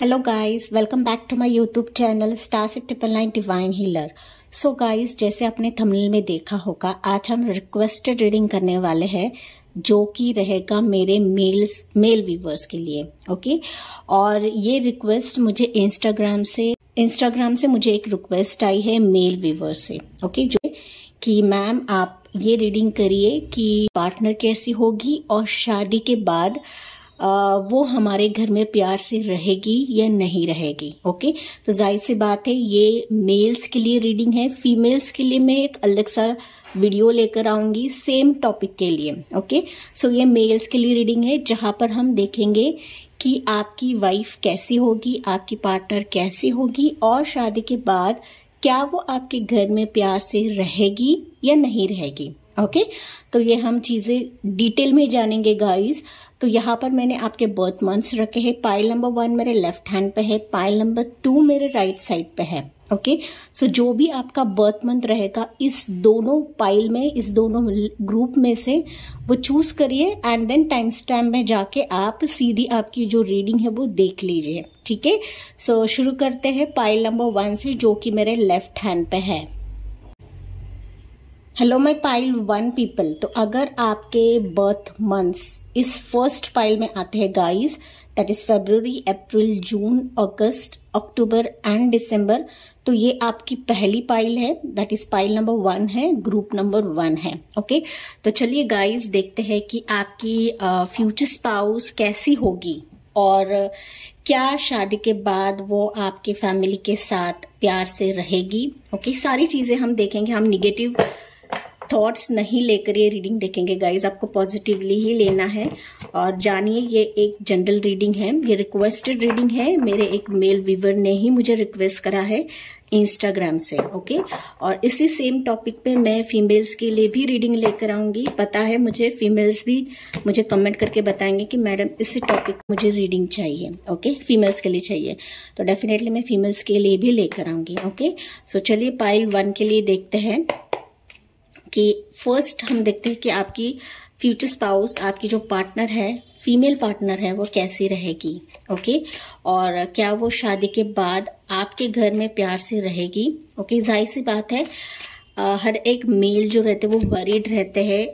Hello guys welcome back to my YouTube channel star से triple nine divine healer so guys जैसे आपने thumbnail में देखा होगा आज हम रिक्वेस्टेड रीडिंग करने वाले हैं जो कि रहेगा मेरे मेल्स मेल व्यूवर्स के लिए ओके okay? और ये रिक्वेस्ट मुझे इंस्टाग्राम से इंस्टाग्राम से मुझे एक रिक्वेस्ट आई है मेल व्यूवर्स से ओके okay? जो कि मैम आप ये रीडिंग करिए कि पार्टनर कैसी होगी और शादी के बाद वो हमारे घर में प्यार से रहेगी या नहीं रहेगी ओके तो जाहिर सी बात है ये मेल्स के लिए रीडिंग है फीमेल्स के लिए मैं एक अलग सा वीडियो लेकर आऊंगी सेम टॉपिक के लिए ओके सो ये मेल्स के लिए रीडिंग है जहां पर हम देखेंगे कि आपकी वाइफ कैसी होगी आपकी पार्टनर कैसी होगी और शादी के बाद क्या वो आपके घर में प्यार से रहेगी या नहीं रहेगी ओके okay? तो ये हम चीजें डिटेल में जानेंगे गाइस तो यहाँ पर मैंने आपके बर्थ मंथ्स रखे हैं पाइल नंबर वन मेरे लेफ्ट हैंड पे है पाइल नंबर टू मेरे राइट साइड पे है ओके सो जो भी आपका बर्थ मंथ रहेगा इस दोनों पाइल में इस दोनों ग्रुप में से वो चूज करिए एंड देन टाइम स्टैम्प में जाके आप सीधी आपकी जो रीडिंग है वो देख लीजिए ठीक है सो शुरू करते हैं पाइल नंबर वन से जो कि मेरे लेफ्ट हैंड पे है hello my pile one people तो अगर आपके बर्थ मंथ्स इस फर्स्ट पाइल में आते हैं guys that is February April June August October and December तो ये आपकी पहली पाइल है that is pile number one है ग्रुप नंबर वन है ओके okay? तो चलिए गाइस देखते हैं कि आपकी फ्यूचर uh, स्पाउस कैसी होगी और क्या शादी के बाद वो आपके फैमिली के साथ प्यार से रहेगी ओके okay? सारी चीजें हम देखेंगे हम निगेटिव थॉट्स नहीं लेकर ये रीडिंग देखेंगे गाइज आपको पॉजिटिवली ही लेना है और जानिए ये एक जनरल रीडिंग है ये रिक्वेस्टेड रीडिंग है मेरे एक मेल व्यूवर ने ही मुझे रिक्वेस्ट करा है इंस्टाग्राम से ओके और इसी सेम टॉपिक पे मैं फीमेल्स के लिए भी रीडिंग लेकर आऊंगी पता है मुझे फीमेल्स भी मुझे कमेंट करके बताएंगे कि मैडम इसी टॉपिक मुझे रीडिंग चाहिए ओके फीमेल्स के लिए चाहिए तो डेफिनेटली मैं फीमेल्स के लिए भी लेकर आऊंगी ओके सो चलिए पाइल वन के लिए देखते हैं कि फर्स्ट हम देखते हैं कि आपकी फ्यूचर स्पाउस आपकी जो पार्टनर है फीमेल पार्टनर है वो कैसी रहेगी ओके और क्या वो शादी के बाद आपके घर में प्यार से रहेगी ओके जाहिर सी बात है आ, हर एक मेल जो रहते हैं वो वरीड रहते हैं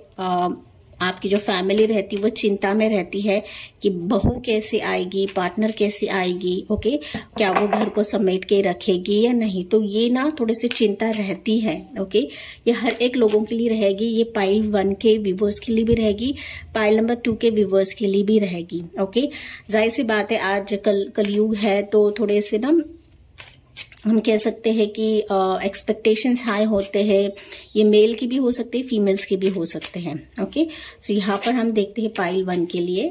आपकी जो फैमिली रहती है वो चिंता में रहती है कि बहू कैसे आएगी पार्टनर कैसे आएगी ओके क्या वो घर को समेट के रखेगी या नहीं तो ये ना थोड़े से चिंता रहती है ओके ये हर एक लोगों के लिए रहेगी ये पाइल वन के व्यूवर्स के लिए भी रहेगी पाइल नंबर टू के व्यूवर्स के लिए भी रहेगी ओके जाहिर सी बात है आज कल कलयुग है तो थोड़े से ना हम कह सकते हैं कि एक्सपेक्टेशंस uh, हाई होते हैं ये मेल की भी हो सकते हैं फीमेल्स के भी हो सकते हैं ओके सो यहाँ पर हम देखते हैं पाइल वन के लिए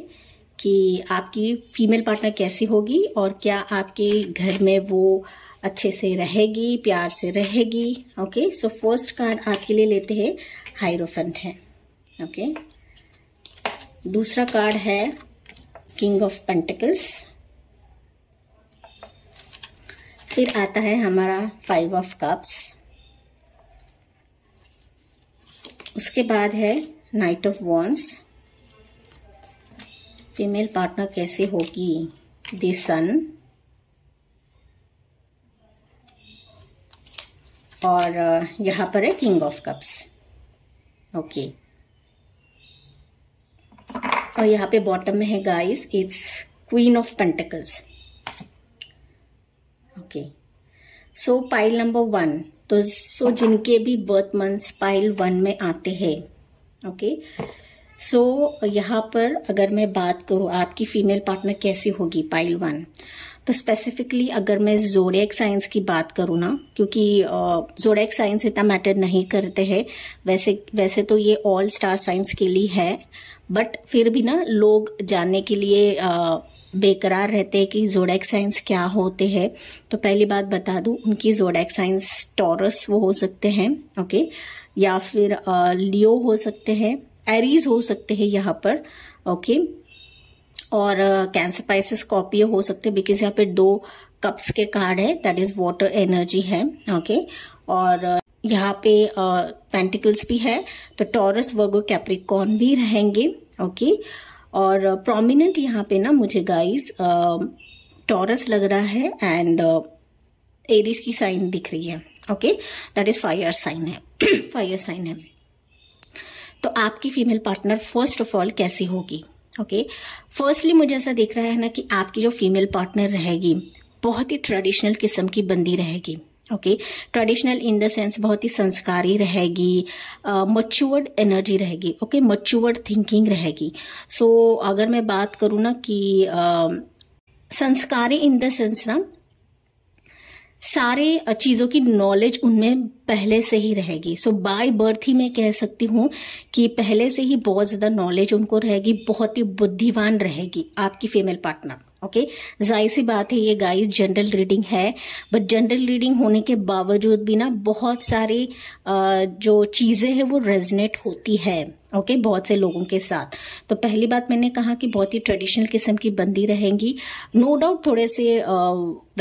कि आपकी फीमेल पार्टनर कैसी होगी और क्या आपके घर में वो अच्छे से रहेगी प्यार से रहेगी ओके सो फर्स्ट कार्ड आपके लिए लेते हैं हाइरोफेंट है ओके okay? दूसरा कार्ड है किंग ऑफ पेंटिकल्स फिर आता है हमारा फाइव ऑफ कप्स उसके बाद है knight of wands female partner कैसे होगी द सन और यहाँ पर है किंग ऑफ कप्स ओके और यहाँ पे बॉटम में है guys it's queen of pentacles so pile number one तो सो so जिनके भी बर्थ मंथ्स पाइल वन में आते हैं ओके सो यहाँ पर अगर मैं बात करूँ आपकी फीमेल पार्टनर कैसी होगी पाइल वन तो स्पेसिफिकली अगर मैं जोडेक साइंस की बात करूँ ना क्योंकि जोडेक साइंस इतना मैटर नहीं करते हैं वैसे वैसे तो ये ऑल स्टार साइंस के लिए है बट फिर भी ना लोग जानने के लिए uh, बेकरार रहते हैं कि जोडैक साइंस क्या होते हैं तो पहली बात बता दूं उनकी जोडैक साइंस टॉरस वो हो सकते हैं ओके या फिर लियो हो सकते हैं एरीज हो सकते हैं यहाँ पर ओके और कैंसर पाइसिस कॉपियो हो सकते हैं बिकॉज यहाँ पे दो कप्स के कार्ड है दैट इज वाटर एनर्जी है ओके और यहाँ पे पेंटिकल्स भी है तो टॉरस वर्गो कैप्रिकॉन भी रहेंगे ओके okay? और प्रोमिनेंट uh, यहाँ पे ना मुझे गाइस टॉरस uh, लग रहा है एंड एरीज uh, की साइन दिख रही है okay that is fire sign है फायर साइन है तो आपकी female partner first of all कैसी होगी ओके okay? फर्स्टली मुझे ऐसा देख रहा है ना कि आपकी जो फीमेल पार्टनर रहेगी बहुत ही ट्रेडिशनल किस्म की बंदी रहेगी okay traditional in the sense बहुत ही संस्कारी रहेगी मच्योर्ड एनर्जी रहेगी ओके मच्योर्ड थिंकिंग रहेगी सो so, अगर मैं बात करूँ ना कि संस्कारी इन द सेंस ना सारे चीज़ों की नॉलेज उनमें पहले से ही रहेगी सो बाय बर्थ ही मैं कह सकती हूँ कि पहले से ही बहुत ज़्यादा नॉलेज उनको रहेगी बहुत ही बुद्धिवान रहेगी आपकी फीमेल पार्टनर ओके जाहिर सी बात है ये गाइस जनरल रीडिंग है बट जनरल रीडिंग होने के बावजूद भी ना बहुत सारी जो चीज़ें हैं वो रेजनेट होती है ओके okay, बहुत से लोगों के साथ तो पहली बात मैंने कहा कि बहुत ही ट्रेडिशनल किस्म की बंदी रहेंगी नो no डाउट थोड़े से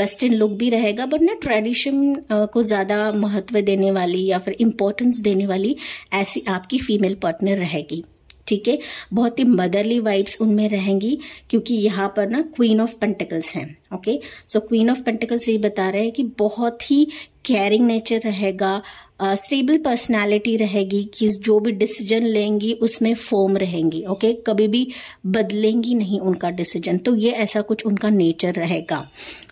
वेस्टर्न लुक भी रहेगा बट ना ट्रेडिशन को ज़्यादा महत्व देने वाली या फिर इम्पोर्टेंस देने वाली ऐसी आपकी फीमेल पार्टनर रहेगी ठीक है बहुत ही मदरली वाइब्स उनमें रहेंगी क्योंकि यहाँ पर ना क्वीन ऑफ पेंटिकल्स हैं okay so queen of pentacles ये बता रहे हैं कि बहुत ही केयरिंग नेचर रहेगा स्टेबल uh, पर्सनालिटी रहेगी कि जो भी डिसीजन लेंगी उसमें फॉर्म रहेंगी ओके okay? कभी भी बदलेंगी नहीं उनका डिसीजन तो ये ऐसा कुछ उनका नेचर रहेगा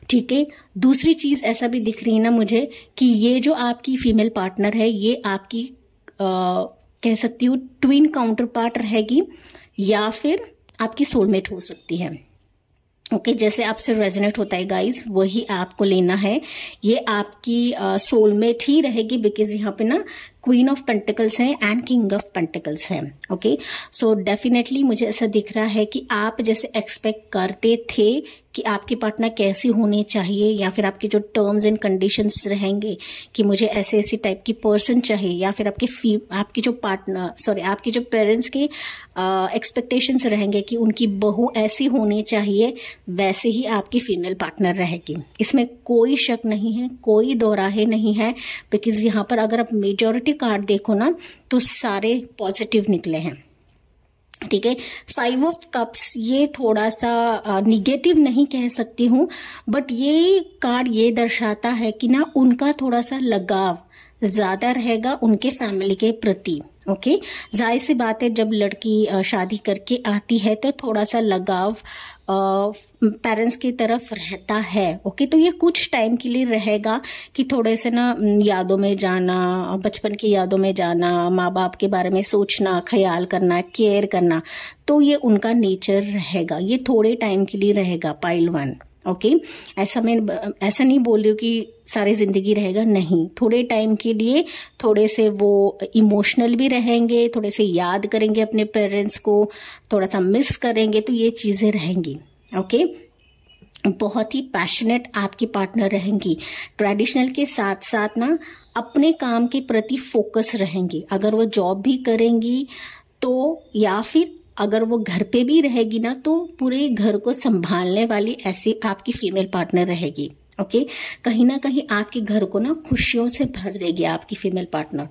ठीक है दूसरी चीज़ ऐसा भी दिख रही है ना मुझे कि ये जो आपकी फीमेल पार्टनर है ये आपकी कह सकती हूँ ट्विन काउंटर पार्ट रहेगी या फिर आपकी सोलमेट हो सकती है ओके okay, जैसे आपसे रेजोनेट होता है गाइस वही आपको लेना है ये आपकी सोलमेट ही रहेगी बिकॉज यहाँ पे ना क्वीन ऑफ पेंटिकल्स है एंड किंग ऑफ पेंटिकल्स है ओके सो डेफिनेटली मुझे ऐसा दिख रहा है कि आप जैसे एक्सपेक्ट करते थे कि आपकी पार्टनर कैसी होने चाहिए या फिर आपके जो टर्म्स एंड कंडीशंस रहेंगे कि मुझे ऐसे ऐसे टाइप की पर्सन चाहिए या फिर आपके फी आपकी जो पार्टनर सॉरी आपके जो पेरेंट्स के एक्सपेक्टेशंस रहेंगे कि उनकी बहू ऐसी होनी चाहिए वैसे ही आपकी फीमेल पार्टनर रहेगी इसमें कोई शक नहीं है कोई दोराहे नहीं है बिकॉज यहाँ पर अगर आप मेजोरिटी के कार्ड देखो ना तो सारे पॉजिटिव निकले हैं ठीक है फाइव ऑफ कप्स ये थोड़ा सा निगेटिव नहीं कह सकती हूँ बट ये कार्ड ये दर्शाता है कि ना उनका थोड़ा सा लगाव ज़्यादा रहेगा उनके फैमिली के प्रति ओके जाहिर सी बात है जब लड़की शादी करके आती है तो थोड़ा सा लगाव पेरेंट्स की तरफ रहता है ओके तो ये कुछ टाइम के लिए रहेगा कि थोड़े से ना यादों में जाना बचपन की यादों में जाना माँ बाप के बारे में सोचना ख्याल करना केयर करना तो ये उनका नेचर रहेगा ये थोड़े टाइम के लिए रहेगा पाइल वन ओके okay? ऐसा मैं ऐसा नहीं बोल रही हूँ कि सारी ज़िंदगी रहेगा नहीं थोड़े टाइम के लिए थोड़े से वो इमोशनल भी रहेंगे थोड़े से याद करेंगे अपने पेरेंट्स को थोड़ा सा मिस करेंगे तो ये चीज़ें रहेंगी ओके okay? बहुत ही पैशनेट आपकी पार्टनर रहेंगी ट्रेडिशनल के साथ साथ ना अपने काम के प्रति फोकस रहेंगी अगर वो जॉब भी करेंगी तो या फिर अगर वो घर पे भी रहेगी ना तो पूरे घर को संभालने वाली ऐसी आपकी फीमेल पार्टनर रहेगी ओके कहीं ना कहीं आपके घर को ना खुशियों से भर देगी आपकी फीमेल पार्टनर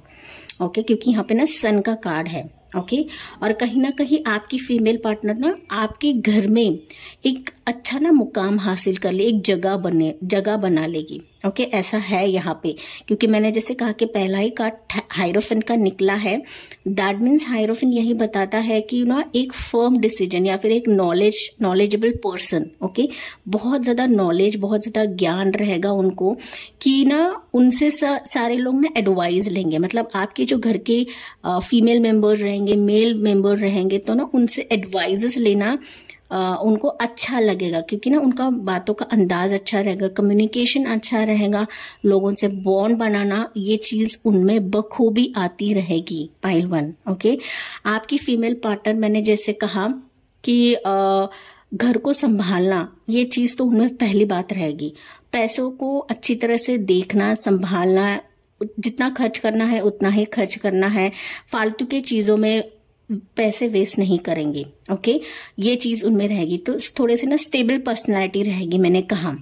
ओके क्योंकि यहाँ पे ना सन का कार्ड है ओके okay? और कहीं ना कहीं आपकी फीमेल पार्टनर ना आपके घर में एक अच्छा ना मुकाम हासिल कर ले एक जगह बने जगह बना लेगी ओके okay, ऐसा है यहाँ पे क्योंकि मैंने जैसे कहा कि पहला ही कार्ड हाइरोफिन का निकला है दैट मीन्स हाइरोफिन यही बताता है कि ना एक फर्म डिसीजन या फिर एक नॉलेज नॉलेजेबल पर्सन ओके बहुत ज़्यादा नॉलेज बहुत ज़्यादा ज्ञान रहेगा उनको कि ना उनसे सा, सारे लोग ना एडवाइस लेंगे मतलब आपके जो घर के फीमेल मेम्बर रहेंगे मेल मेम्बर रहेंगे तो ना उनसे एडवाइज लेना उनको अच्छा लगेगा क्योंकि ना उनका बातों का अंदाज अच्छा रहेगा कम्युनिकेशन अच्छा रहेगा लोगों से बॉन्ड बनाना ये चीज़ उनमें बखूबी आती रहेगी पाइल वन ओके आपकी फीमेल पार्टनर मैंने जैसे कहा कि आ, घर को संभालना ये चीज़ तो उनमें पहली बात रहेगी पैसों को अच्छी तरह से देखना संभालना जितना खर्च करना है उतना ही खर्च करना है फालतू के चीज़ों में पैसे वेस्ट नहीं करेंगे ओके ये चीज़ उनमें रहेगी तो थोड़े से ना स्टेबल पर्सनैलिटी रहेगी मैंने कहा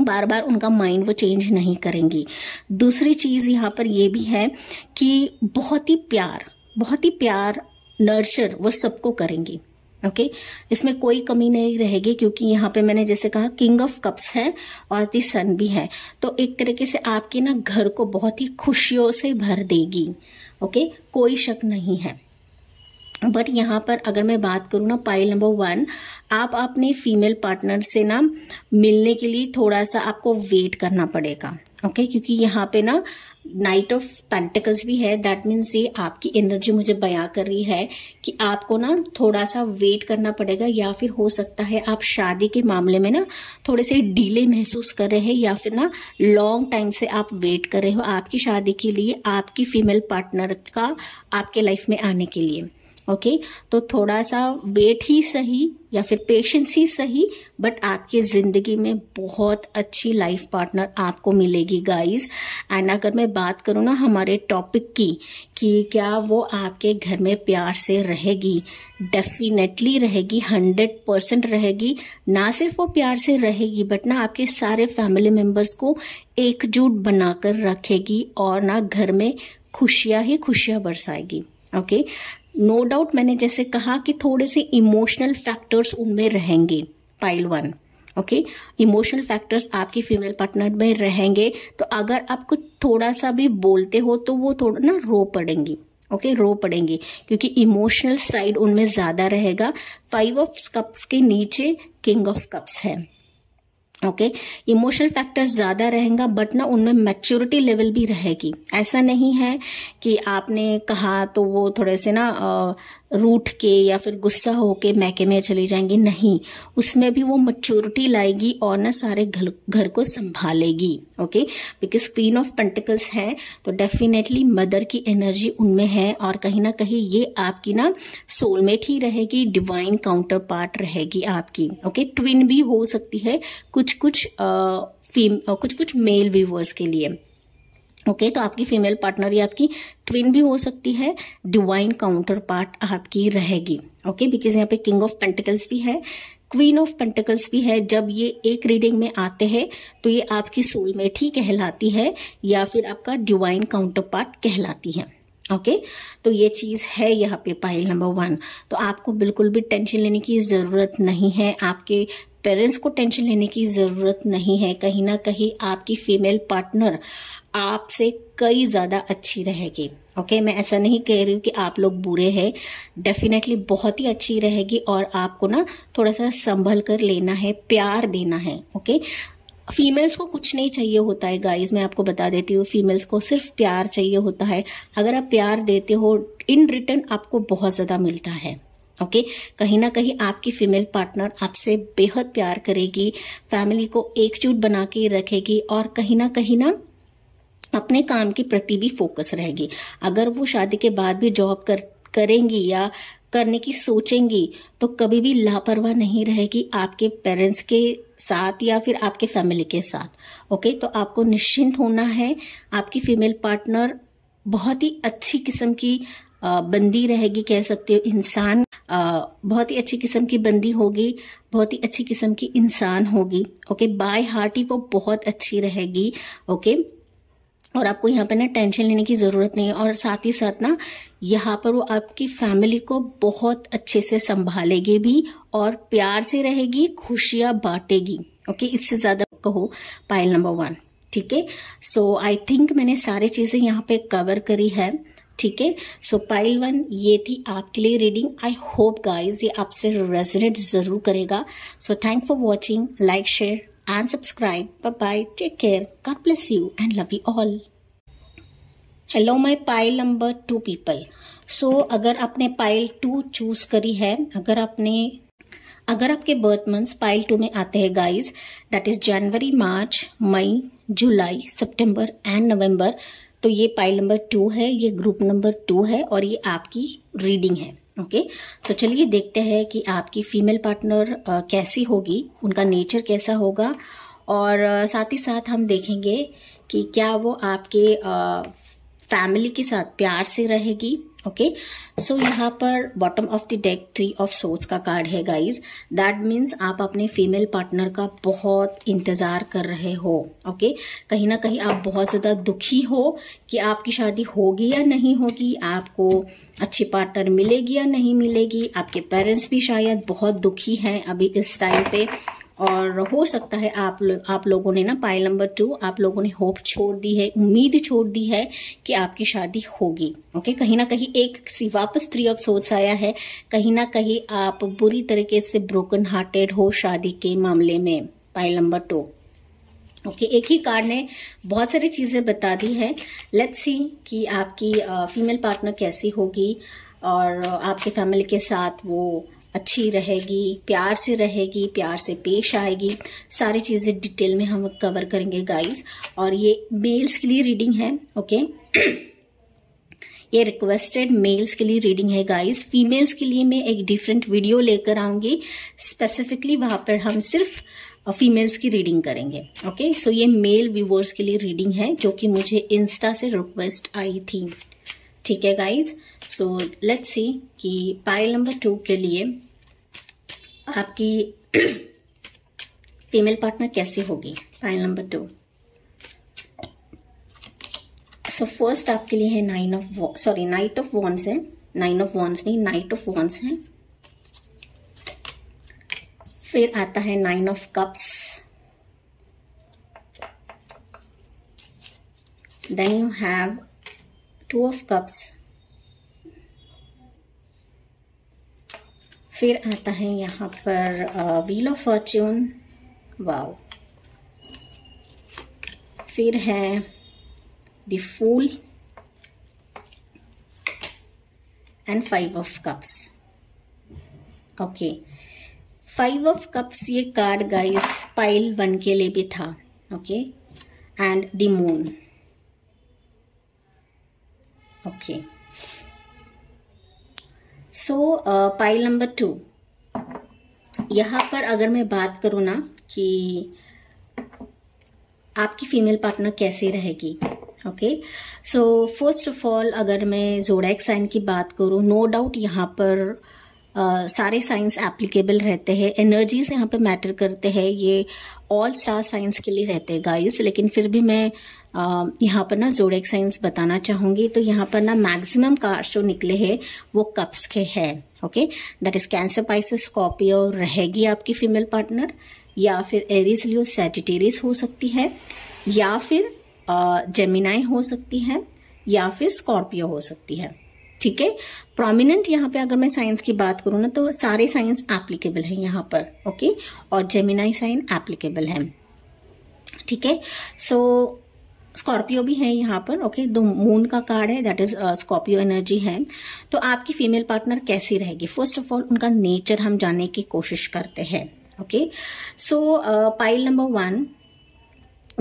बार बार उनका माइंड वो चेंज नहीं करेंगी दूसरी चीज़ यहाँ पर ये भी है कि बहुत ही प्यार बहुत ही प्यार नर्चर वो सबको करेंगी ओके okay? इसमें कोई कमी नहीं रहेगी क्योंकि यहाँ पे मैंने जैसे कहा किंग ऑफ कप्स है और दी सन भी है तो एक तरीके से आपके ना घर को बहुत ही खुशियों से भर देगी ओके okay? कोई शक नहीं है बट यहाँ पर अगर मैं बात करूँ ना पाइल नंबर वन आप अपने फीमेल पार्टनर से ना मिलने के लिए थोड़ा सा आपको वेट करना पड़ेगा ओके okay? क्योंकि यहाँ पे ना नाइट ऑफ पेंटिकल्स भी है दैट मीन्स ये आपकी एनर्जी मुझे बयां कर रही है कि आपको ना थोड़ा सा वेट करना पड़ेगा या फिर हो सकता है आप शादी के मामले में ना थोड़े से डीले महसूस कर रहे हैं या फिर ना लॉन्ग टाइम से आप वेट कर रहे हो आपकी शादी के लिए आपकी फीमेल पार्टनर का आपके लाइफ में आने के लिए ओके तो थोड़ा सा वेट ही सही या फिर पेशेंस ही सही बट आपकी ज़िंदगी में बहुत अच्छी लाइफ पार्टनर आपको मिलेगी गाइस एंड अगर मैं बात करूँ ना हमारे टॉपिक की कि क्या वो आपके घर में प्यार से रहेगी डेफिनेटली रहेगी हंड्रेड परसेंट रहेगी ना सिर्फ वो प्यार से रहेगी बट ना आपके सारे फैमिली मेम्बर्स को एकजुट बनाकर रखेगी और ना घर में खुशियाँ ही खुशियाँ बरसाएगी okay okay? No no doubt मैंने जैसे कहा कि थोड़े से इमोशनल फैक्टर्स उनमें रहेंगे pile one okay emotional factors आपकी फीमेल पार्टनर में रहेंगे तो अगर आप कुछ थोड़ा सा भी बोलते हो तो वो थोड़ा ना रो पड़ेंगी ओके okay, रो पड़ेंगे क्योंकि इमोशनल साइड उनमें ज्यादा रहेगा फाइव ऑफ कप्स के नीचे किंग ऑफ कप्स है ओके इमोशनल फैक्टर्स ज़्यादा रहेगा बट ना उनमें मैच्योरिटी लेवल भी रहेगी ऐसा नहीं है कि आपने कहा तो वो थोड़े से ना रूठ के या फिर गुस्सा होके मैके में चली जाएंगी नहीं उसमें भी वो मच्योरिटी लाएगी और ना सारे घर घर को संभालेगी okay because queen of pentacles है तो डेफिनेटली मदर की एनर्जी उनमें है और कहीं ना कहीं ये आपकी ना सोलमेट ही रहेगी डिवाइन काउंटर पार्ट रहेगी आपकी ओके okay? ट्विन भी हो सकती है कुछ कुछ कुछ फीम कुछ कुछ मेल व्यूवर्स के लिए ओके okay, तो आपकी फीमेल पार्टनर या आपकी ट्विन भी हो सकती है डिवाइन काउंटर पार्ट आपकी रहेगी ओके बिकॉज यहाँ पे किंग ऑफ पेंटिकल्स भी है क्वीन ऑफ पेंटिकल्स भी है जब ये एक रीडिंग में आते हैं तो ये आपकी सोलमेट ही कहलाती है या फिर आपका डिवाइन काउंटर पार्ट कहलाती है ओके okay? तो ये चीज़ है यहाँ पे पाइल नंबर वन तो आपको बिल्कुल भी टेंशन लेने की ज़रूरत नहीं है आपके पेरेंट्स को टेंशन लेने की ज़रूरत नहीं है कहीं ना कहीं आपकी फीमेल पार्टनर आपसे कई ज़्यादा अच्छी रहेगी ओके okay? मैं ऐसा नहीं कह रही हूँ कि आप लोग बुरे हैं डेफिनेटली बहुत ही अच्छी रहेगी और आपको ना थोड़ा सा संभल कर लेना है प्यार देना है ओके okay? फीमेल्स को कुछ नहीं चाहिए होता है गाइस मैं आपको बता देती हूँ फीमेल्स को सिर्फ प्यार चाहिए होता है अगर आप प्यार देते हो इन रिटर्न आपको बहुत ज़्यादा मिलता है ओके okay? कहीं ना कहीं आपकी फीमेल पार्टनर आपसे बेहद प्यार करेगी फैमिली को एकजुट बना के रखेगी और कहीं ना कहीं ना अपने काम के प्रति भी फोकस रहेगी अगर वो शादी के बाद भी जॉब कर करेंगी या करने की सोचेंगी तो कभी भी लापरवाह नहीं रहेगी आपके पेरेंट्स के साथ या फिर आपके फैमिली के साथ ओके okay? तो आपको निश्चिंत होना है आपकी फीमेल पार्टनर बहुत ही अच्छी किस्म की बंदी रहेगी कह सकते हो इंसान बहुत ही अच्छी किस्म की बंदी होगी बहुत ही अच्छी किस्म की इंसान होगी ओके बाय हार्ट ही वो बहुत अच्छी रहेगी ओके और आपको यहाँ पर ना टेंशन लेने की ज़रूरत नहीं है और साथ ही साथ ना यहाँ पर वो आपकी फैमिली को बहुत अच्छे से संभालेगी भी और प्यार से रहेगी खुशियाँ बांटेगी ओके इससे ज़्यादा कहो पायल नंबर वन ठीक है सो आई थिंक मैंने सारी चीज़ें यहाँ पे कवर करी है ठीक है सो पाइल वन ये थी आपके लिए रीडिंग आई होप गाइज ये आपसे रेजोनेट जरूर करेगा so thank for watching like share and subscribe bye take care care. God bless you and love you hello my pile number two people so अगर आपने पाइल टू चूज करी है अगर आपने अगर आपके बर्थ मंथ्स पाइल टू में आते हैं guys that is January March May July September and November तो ये पाइल नंबर टू है ये ग्रुप नंबर टू है और ये आपकी रीडिंग है ओके तो चलिए देखते हैं कि आपकी फीमेल पार्टनर कैसी होगी उनका नेचर कैसा होगा और साथ ही साथ हम देखेंगे कि क्या वो आपके फैमिली के साथ प्यार से रहेगी ओके सो यहाँ पर bottom of the deck three of swords का कार्ड है गाइज दैट मीन्स आप अपने फीमेल पार्टनर का बहुत इंतज़ार कर रहे हो ओके okay? कहीं ना कहीं आप बहुत ज़्यादा दुखी हो कि आपकी शादी होगी या नहीं होगी आपको अच्छी पार्टनर मिलेगी या नहीं मिलेगी आपके पेरेंट्स भी शायद बहुत दुखी हैं अभी इस टाइम पे और हो सकता है आप लो, आप लोगों ने ना पाइल नंबर टू आप लोगों ने होप छोड़ दी है उम्मीद छोड़ दी है कि आपकी शादी होगी ओके कहीं ना कहीं एक सी वापस थ्री ऑफ सोच आया है कहीं ना कहीं आप बुरी तरीके से ब्रोकन हार्टेड हो शादी के मामले में पाइल नंबर टू ओके एक ही कार्ड ने बहुत सारी चीज़ें बता दी है लेट्स सी कि आपकी फीमेल uh, पार्टनर कैसी होगी और uh, आपके फैमिली के साथ वो अच्छी रहेगी प्यार से रहेगी प्यार से पेश आएगी सारी चीज़ें डिटेल में हम कवर करेंगे गाइस और ये मेल्स के लिए रीडिंग है ओके ये रिक्वेस्टेड मेल्स के लिए रीडिंग है गाइस फीमेल्स के लिए मैं एक डिफरेंट वीडियो लेकर आऊँगी स्पेसिफिकली वहाँ पर हम सिर्फ फीमेल्स की रीडिंग करेंगे ओके सो ये मेल व्यूवर्स के लिए रीडिंग है जो कि मुझे इंस्टा से रिक्वेस्ट आई थी ठीक है गाइज सो लेट्स सी कि पाइल नंबर टू के लिए आपकी फीमेल पार्टनर कैसी होगी file number two so first आपके लिए है nine of sorry knight of wands है नाइन ऑफ वॉन्स नहीं नाइट ऑफ वॉन्स है फिर आता है nine of cups then you have two of cups फिर आता है यहाँ पर व्हील ऑफ फॉर्च्यून वाओ फिर है the fool and five of cups okay five of cups ये कार्ड गाइस पाइल वन के लिए भी था okay and the moon okay so pile number two यहाँ पर अगर मैं बात करूँ ना कि आपकी फीमेल पार्टनर कैसे रहेगी okay so first of all अगर मैं जोडैक साइन की बात करूँ नो डाउट यहाँ पर uh, आ, सारे साइंस एप्लीकेबल रहते हैं एनर्जीज यहाँ पे मैटर करते हैं ये ऑल स्टार साइंस के लिए रहते हैं गाइस लेकिन फिर भी मैं Uh, यहाँ पर ना जोडेक साइंस बताना चाहूँगी तो यहाँ पर ना मैक्सिमम कार्स जो निकले हैं वो कप्स के हैं okay that is Cancer Pisces Scorpio रहेगी आपकी फीमेल पार्टनर या फिर एरिस लियो सेजिटेरियस हो सकती है या फिर जेमिनाई uh, हो सकती है या फिर स्कॉर्पियो हो सकती है ठीक है प्रोमिनेंट यहाँ पे अगर मैं साइंस की बात करूँ ना तो सारे साइंस एप्लीकेबल है यहाँ पर ओके और जेमिनाई साइन एप्लीकेबल है ठीक है सो स्कॉर्पियो भी है यहाँ पर ओके दो मून का कार्ड है दैट इज स्कॉर्पियो एनर्जी है तो आपकी फीमेल पार्टनर कैसी रहेगी फर्स्ट ऑफ ऑल उनका नेचर हम जानने की कोशिश करते हैं okay so pile number one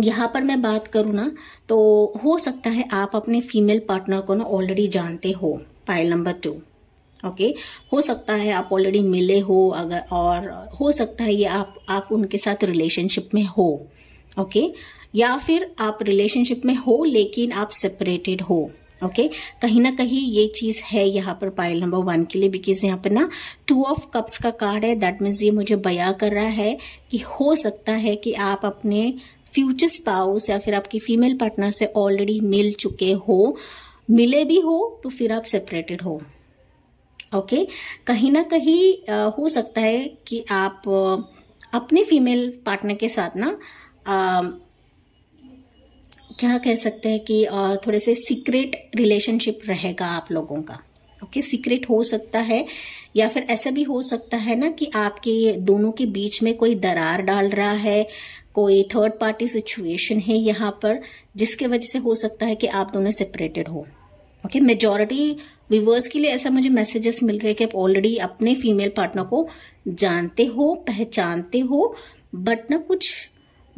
यहाँ पर मैं बात करूँ ना तो हो सकता है आप अपने फीमेल पार्टनर को ना ऑलरेडी जानते हो पाइल नंबर टू ओके हो सकता है आप ऑलरेडी मिले हो अगर और हो सकता है ये आप आप उनके साथ रिलेशनशिप में हो ओके okay? या फिर आप रिलेशनशिप में हो लेकिन आप सेपरेटेड हो ओके okay? कहीं ना कहीं ये चीज है यहाँ पर पाइल नंबर वन के लिए बिकॉज यहाँ पर ना टू ऑफ कप्स का कार्ड है दैट मीन्स ये मुझे बया कर रहा है कि हो सकता है कि आप अपने फ्यूचर स्पाउस या फिर आपकी फीमेल पार्टनर से ऑलरेडी मिल चुके हो मिले भी हो तो फिर आप सेपरेटेड हो ओके okay? कहीं ना कहीं हो सकता है कि आप अपने फीमेल पार्टनर के साथ ना आ, क्या कह सकते हैं कि आ, थोड़े से सीक्रेट रिलेशनशिप रहेगा आप लोगों का ओके okay? सीक्रेट हो सकता है या फिर ऐसा भी हो सकता है ना कि आपके दोनों के बीच में कोई दरार डाल रहा है कोई थर्ड पार्टी सिचुएशन है यहाँ पर जिसके वजह से हो सकता है कि आप दोनों सेपरेटेड हो ओके मेजॉरिटी व्यूवर्स के लिए ऐसा मुझे मैसेजेस मिल रहे हैं कि आप ऑलरेडी अपने फीमेल पार्टनर को जानते हो पहचानते हो बट ना कुछ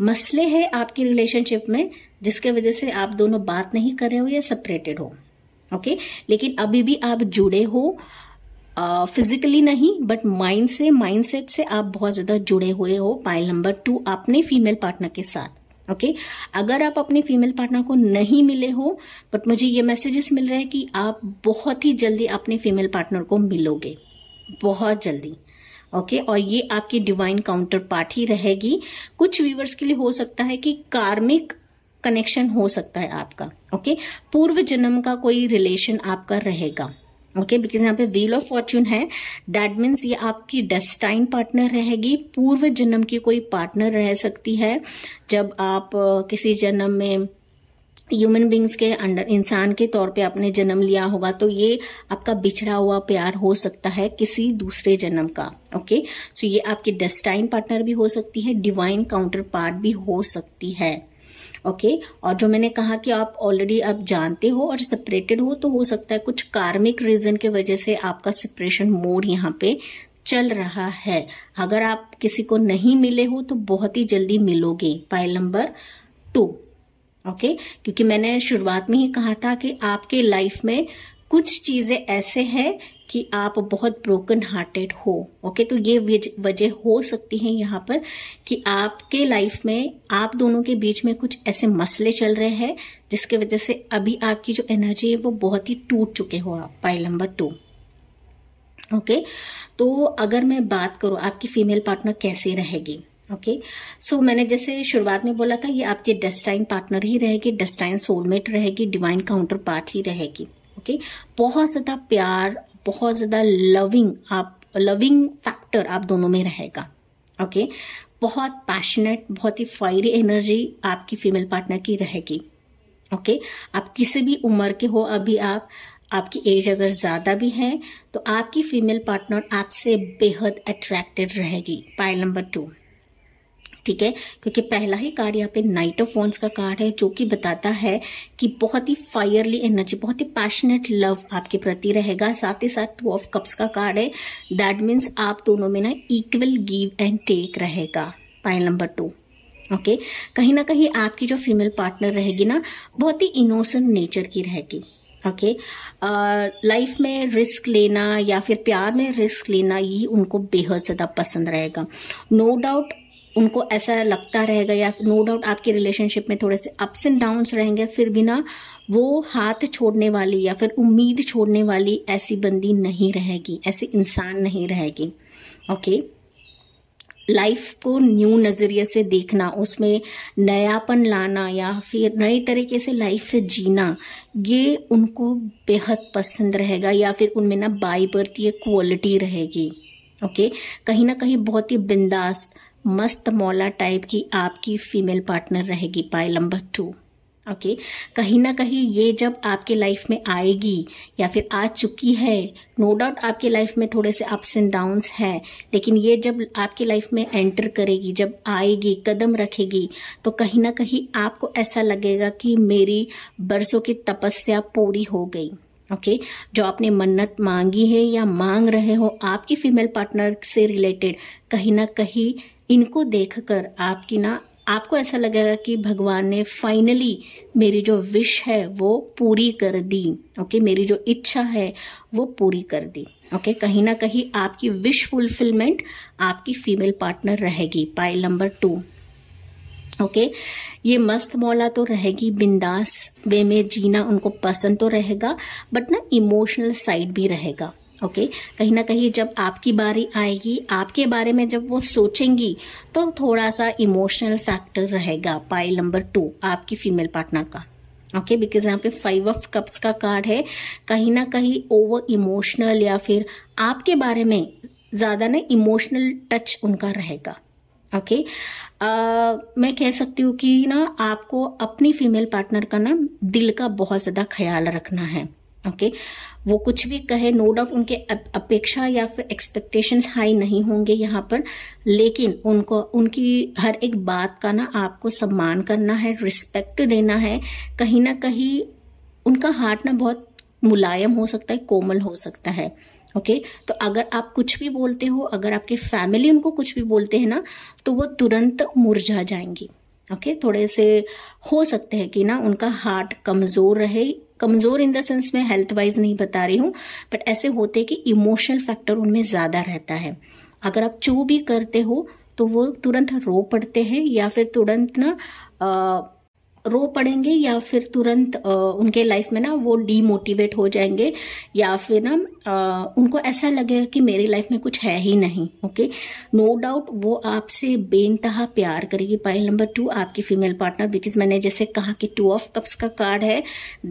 मसले हैं आपकी रिलेशनशिप में जिसके वजह से आप दोनों बात नहीं कर रहे हो या सेपरेटेड हो ओके लेकिन अभी भी आप जुड़े हो फिजिकली नहीं बट माइंड से माइंडसेट से आप बहुत ज़्यादा जुड़े हुए हो पाइल नंबर टू अपने फीमेल पार्टनर के साथ ओके okay? अगर आप अपने फीमेल पार्टनर को नहीं मिले हो बट मुझे ये मैसेजेस मिल रहे हैं कि आप बहुत ही जल्दी अपने फीमेल पार्टनर को मिलोगे बहुत जल्दी ओके okay? और ये आपकी डिवाइन काउंटर पार्ट ही रहेगी कुछ व्यूवर्स के लिए हो सकता है कि कार्मिक कनेक्शन हो सकता है आपका ओके okay? पूर्व जन्म का कोई रिलेशन आपका रहेगा ओके बिकॉज यहाँ पे व्हील ऑफ फॉर्च्यून है डैट मीन्स ये आपकी डेस्टाइन पार्टनर रहेगी पूर्व जन्म की कोई पार्टनर रह सकती है जब आप किसी जन्म में ह्यूमन बींग्स के अंडर इंसान के तौर पे आपने जन्म लिया होगा तो ये आपका बिछड़ा हुआ प्यार हो सकता है किसी दूसरे जन्म का ओके okay? सो so ये आपकी डेस्टाइन पार्टनर भी हो सकती है डिवाइन काउंटर पार्ट भी हो सकती है ओके और जो मैंने कहा कि आप ऑलरेडी आप जानते हो और सेपरेटेड हो तो हो सकता है कुछ कार्मिक रीजन के वजह से आपका सेपरेशन मोड यहाँ पे चल रहा है अगर आप किसी को नहीं मिले हो तो बहुत ही जल्दी मिलोगे पाइल नंबर टू ओके क्योंकि मैंने शुरुआत में ही कहा था कि आपके लाइफ में कुछ चीज़ें ऐसे हैं कि आप बहुत ब्रोकन हार्टेड हो ओके तो ये वजह हो सकती है यहाँ पर कि आपके लाइफ में आप दोनों के बीच में कुछ ऐसे मसले चल रहे हैं जिसके वजह से अभी आपकी जो एनर्जी है वो बहुत ही टूट चुके हो आप पाइल नंबर टू ओके तो अगर मैं बात करूँ आपकी फीमेल पार्टनर कैसे रहेगी ओके okay? सो so, मैंने जैसे शुरुआत में बोला था ये आपके डेस्टाइन पार्टनर ही रहेगी डेस्टाइन सोलमेट रहेगी डिवाइन काउंटर पार्ट ही रहेगी ओके बहुत ज़्यादा प्यार बहुत ज़्यादा लविंग आप लविंग फैक्टर आप दोनों में रहेगा ओके बहुत पैशनेट बहुत ही फायरी एनर्जी आपकी फीमेल पार्टनर की रहेगी ओके okay? आप किसी भी उम्र के हो अभी आप आपकी एज अगर ज़्यादा भी है तो आपकी फीमेल पार्टनर आपसे बेहद अट्रैक्टेड रहेगी पाइल नंबर टू ठीक है क्योंकि पहला ही कार्ड यहाँ पे नाइट ऑफ वॉन्स का कार्ड है जो कि बताता है कि बहुत ही फायरली एनर्जी बहुत ही पैशनेट लव आपके प्रति रहेगा साथ ही साथ टू ऑफ कप्स का कार्ड है दैट मीन्स आप दोनों में ना इक्वल गिव एंड टेक रहेगा pile number two okay okay? कहीं ना कहीं आपकी जो फीमेल पार्टनर रहेगी ना बहुत ही इनोसेंट नेचर की रहेगी ओके okay? लाइफ uh, में रिस्क लेना या फिर प्यार में रिस्क लेना ये उनको बेहद ज़्यादा पसंद रहेगा नो no डाउट उनको ऐसा लगता रहेगा या नो डाउट आपके रिलेशनशिप में थोड़े से अप्स एंड डाउन्स रहेंगे फिर भी ना वो हाथ छोड़ने वाली या फिर उम्मीद छोड़ने वाली ऐसी बंदी नहीं रहेगी ऐसे इंसान नहीं रहेगी ओके लाइफ को न्यू नज़रिए से देखना उसमें नयापन लाना या फिर नए तरीके से लाइफ जीना ये उनको बेहद पसंद रहेगा या फिर उनमें ना बाई बर्थ ये क्वालिटी रहेगी ओके okay? कहीं ना कहीं बहुत ही बिंदास्त मस्त मौला टाइप की आपकी फीमेल पार्टनर रहेगी pile number two okay okay. कहीं ना कहीं ये जब आपके लाइफ में आएगी या फिर आ चुकी है नो no डाउट आपके लाइफ में थोड़े से अप्स एंड डाउन्स हैं लेकिन ये जब आपके लाइफ में एंटर करेगी जब आएगी कदम रखेगी तो कहीं ना कहीं आपको ऐसा लगेगा कि मेरी बरसों की तपस्या पूरी हो गई ओके okay? जो आपने मन्नत मांगी है या मांग रहे हो आपकी फीमेल पार्टनर से रिलेटेड कहीं ना कहीं इनको देखकर आपकी ना आपको ऐसा लगेगा कि भगवान ने फाइनली मेरी जो विश है वो पूरी कर दी ओके मेरी जो इच्छा है वो पूरी कर दी ओके कहीं ना कहीं आपकी विश फुलफिलमेंट आपकी फीमेल पार्टनर रहेगी पाइल नंबर टू ओके ये मस्त मौला तो रहेगी बिंदास वे में जीना उनको पसंद तो रहेगा बट ना इमोशनल साइड भी रहेगा ओके okay? कहीं ना कहीं जब आपकी बारी आएगी आपके बारे में जब वो सोचेंगी तो थोड़ा सा इमोशनल फैक्टर रहेगा पाइल नंबर टू आपकी फीमेल पार्टनर का ओके बिकॉज यहाँ पे फाइव ऑफ कप्स का कार्ड है कहीं ना कहीं ओवर इमोशनल या फिर आपके बारे में ज़्यादा ना इमोशनल टच उनका रहेगा ओके okay? uh, मैं कह सकती हूँ कि ना आपको अपनी फीमेल पार्टनर का ना दिल का बहुत ज़्यादा ख्याल रखना है ओके okay? वो कुछ भी कहे नो no डाउट उनके अपेक्षा या फिर एक्सपेक्टेशंस हाई नहीं होंगे यहाँ पर लेकिन उनको उनकी हर एक बात का ना आपको सम्मान करना है रिस्पेक्ट देना है कहीं ना कहीं उनका हार्ट ना बहुत मुलायम हो सकता है कोमल हो सकता है ओके okay? तो अगर आप कुछ भी बोलते हो अगर आपके फैमिली उनको कुछ भी बोलते हैं ना तो वो तुरंत मुरझा जाएंगी ओके okay? थोड़े से हो सकते हैं कि ना उनका हार्ट कमज़ोर रहे कमज़ोर इन द सेंस मैं हेल्थ वाइज नहीं बता रही हूँ बट ऐसे होते कि इमोशनल फैक्टर उनमें ज़्यादा रहता है अगर आप जो भी करते हो तो वो तुरंत रो पड़ते हैं या फिर तुरंत ना रो पड़ेंगे या फिर तुरंत उनके लाइफ में ना वो डीमोटिवेट हो जाएंगे या फिर ना उनको ऐसा लगेगा कि मेरी लाइफ में कुछ है ही नहीं ओके नो डाउट वो आपसे बेनतहा प्यार करेगी पाइल नंबर टू आपकी फीमेल पार्टनर बिकॉज मैंने जैसे कहा कि टू ऑफ कप्स का कार्ड है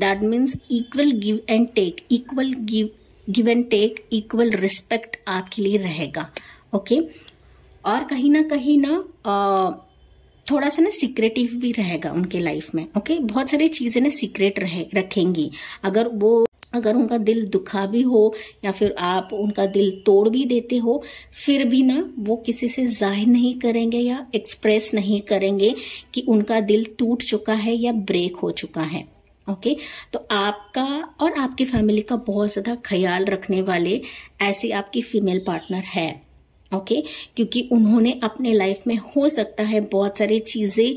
that means equal give and take equal give give and take equal respect आपके लिए रहेगा ओके okay? और कहीं ना कहीं ना थोड़ा सा ना सीक्रेटिव भी रहेगा उनके लाइफ में ओके बहुत सारी चीज़ें ना सीक्रेट रहे रखेंगी अगर वो अगर उनका दिल दुखा भी हो या फिर आप उनका दिल तोड़ भी देते हो फिर भी ना वो किसी से जाहिर नहीं करेंगे या एक्सप्रेस नहीं करेंगे कि उनका दिल टूट चुका है या ब्रेक हो चुका है ओके okay? तो आपका और आपकी फैमिली का बहुत ज़्यादा ख्याल रखने वाले ऐसी आपकी फीमेल पार्टनर है ओके okay? क्योंकि उन्होंने अपने लाइफ में हो सकता है बहुत सारी चीज़ें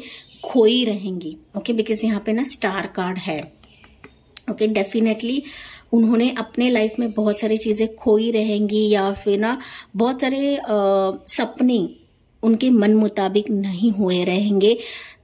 खोई रहेंगी ओके बिकॉज यहाँ पे ना स्टार कार्ड है ओके okay, डेफिनेटली उन्होंने अपने लाइफ में बहुत सारी चीज़ें खोई रहेंगी या फिर ना बहुत सारे आ, सपने उनके मन मुताबिक नहीं हुए रहेंगे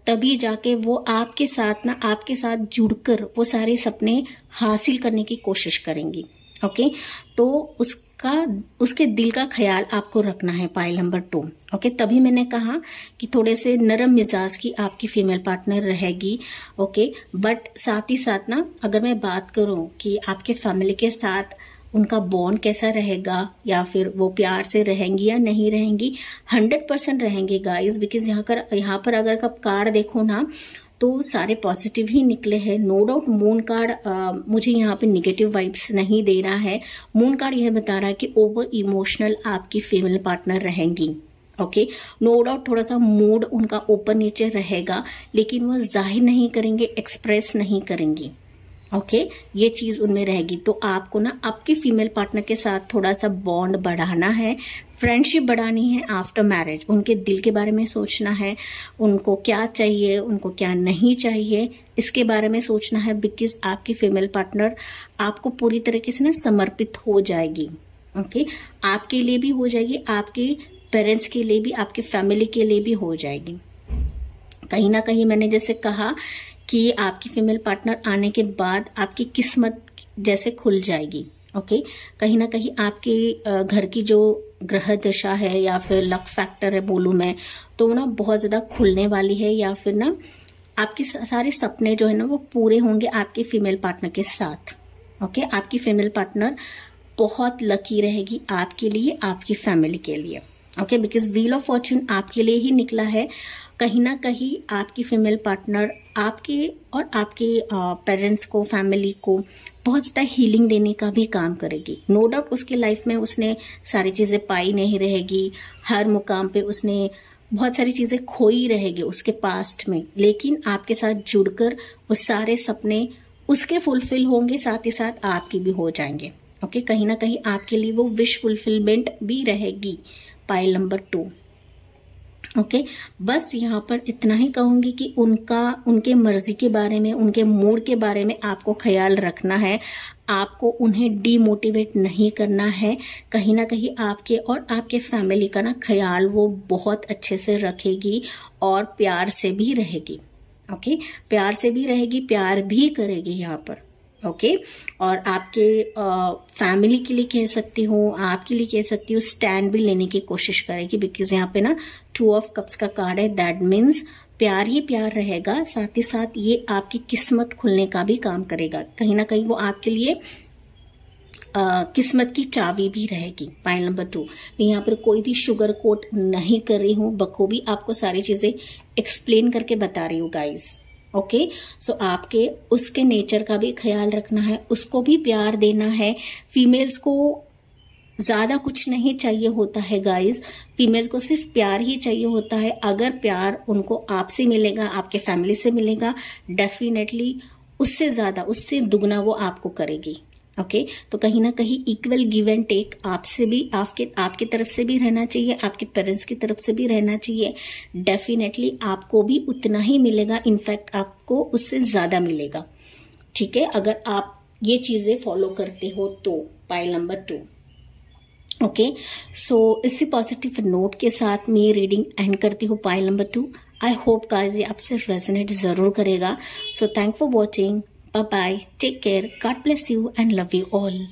तभी जाके वो आपके साथ ना आपके साथ जुड़कर वो सारे सपने हासिल करने की कोशिश करेंगी ओके okay? तो उस आपका उसके दिल का ख्याल आपको रखना है पाइल नंबर टू ओके तभी मैंने कहा कि थोड़े से नरम मिजाज की आपकी फीमेल पार्टनर रहेगी ओके बट साथ ही साथ ना अगर मैं बात करूँ कि आपके फैमिली के साथ उनका बॉन्ड कैसा रहेगा या फिर वो प्यार से रहेंगी या नहीं रहेंगी हंड्रेड परसेंट रहेंगे गाइज बिकॉज यहाँ कर यहाँ पर अगर आप कार्ड देखो ना तो सारे पॉजिटिव ही निकले हैं नो डाउट मून कार्ड मुझे यहाँ पे निगेटिव वाइब्स नहीं दे रहा है मून कार्ड यह बता रहा है कि ओवर इमोशनल आपकी फीमेल पार्टनर रहेंगी ओके नो डाउट थोड़ा सा मूड उनका ऊपर नीचे रहेगा लेकिन वह जाहिर नहीं करेंगे एक्सप्रेस नहीं करेंगी ओके okay, ये चीज उनमें रहेगी तो आपको ना आपके फीमेल पार्टनर के साथ थोड़ा सा बॉन्ड बढ़ाना है फ्रेंडशिप बढ़ानी है आफ्टर मैरिज उनके दिल के बारे में सोचना है उनको क्या चाहिए उनको क्या नहीं चाहिए इसके बारे में सोचना है बिकॉज आपकी फीमेल पार्टनर आपको पूरी तरीके से ना समर्पित हो जाएगी ओके okay? आपके लिए भी हो जाएगी आपके पेरेंट्स के लिए भी आपके फैमिली के लिए भी हो जाएगी कहीं ना कहीं मैंने जैसे कहा कि आपकी फीमेल पार्टनर आने के बाद आपकी किस्मत जैसे खुल जाएगी ओके okay? कहीं ना कहीं आपके घर की जो ग्रह दशा है या फिर लक फैक्टर है बोलूँ मैं तो ना बहुत ज़्यादा खुलने वाली है या फिर ना आपके सारे सपने जो है ना वो पूरे होंगे आपके फीमेल पार्टनर के साथ ओके आपकी फीमेल पार्टनर बहुत लकी रहेगी आपके लिए आपकी फैमिली के लिए okay because wheel of fortune आपके लिए ही निकला है कहीं ना कहीं आपकी फीमेल पार्टनर आपके और आपके पेरेंट्स को फैमिली को बहुत ज्यादा हीलिंग देने का भी काम करेगी नो डाउट उसकी लाइफ में उसने सारी चीजें पाई नहीं रहेगी हर मुकाम पे उसने बहुत सारी चीजें खोई रहेगी उसके पास्ट में लेकिन आपके साथ जुड़कर वो सारे सपने उसके फुलफिल होंगे साथ ही साथ आपके भी हो जाएंगे ओके कहीं ना कहीं आपके लिए वो विश फुलफिलमेंट भी रहेगी pile number two okay okay, बस यहाँ पर इतना ही कहूँगी कि उनका उनके मर्जी के बारे में उनके मूड के बारे में आपको ख्याल रखना है आपको उन्हें डीमोटिवेट नहीं करना है कहीं ना कहीं आपके और आपके फैमिली का ना ख्याल वो बहुत अच्छे से रखेगी और प्यार से भी रहेगी ओके okay? प्यार से भी रहेगी प्यार भी करेगी यहाँ पर ओके okay? और आपके फैमिली के लिए कह सकती हूँ आपके लिए कह सकती हूँ स्टैंड भी लेने की कोशिश करेगी बिकॉज यहाँ पे ना टू ऑफ कप्स का कार्ड है दैट मीन्स प्यार ही प्यार रहेगा साथ ही साथ ये आपकी किस्मत खुलने का भी काम करेगा कहीं ना कहीं वो आपके लिए Uh, किस्मत की चावी भी रहेगी पाइल नंबर टू मैं यहाँ पर कोई भी शुगर कोट नहीं कर रही हूँ बखूबी आपको सारी चीज़ें एक्सप्लेन करके बता रही हूँ गाइज़ ओके सो आपके उसके नेचर का भी ख्याल रखना है उसको भी प्यार देना है फीमेल्स को ज़्यादा कुछ नहीं चाहिए होता है गाइस फीमेल्स को सिर्फ प्यार ही चाहिए होता है अगर प्यार उनको आपसे मिलेगा आपके फैमिली से मिलेगा डेफिनेटली उससे ज़्यादा उससे दुगना वो आपको करेगी ओके okay? तो कहीं ना कहीं इक्वल गिव एंड टेक आपसे भी आपके आपके तरफ से भी रहना चाहिए आपके पेरेंट्स की तरफ से भी रहना चाहिए डेफिनेटली आपको भी उतना ही मिलेगा इनफैक्ट आपको उससे ज़्यादा मिलेगा ठीक है अगर आप ये चीज़ें फॉलो करते हो तो pile number two okay so इसी पॉजिटिव नोट के साथ मैं रीडिंग एंड करती हूँ pile number two I hope का ये आपसे रेजोनेट ज़रूर करेगा so thank for watching Bye bye. Take care. God bless you and love you all.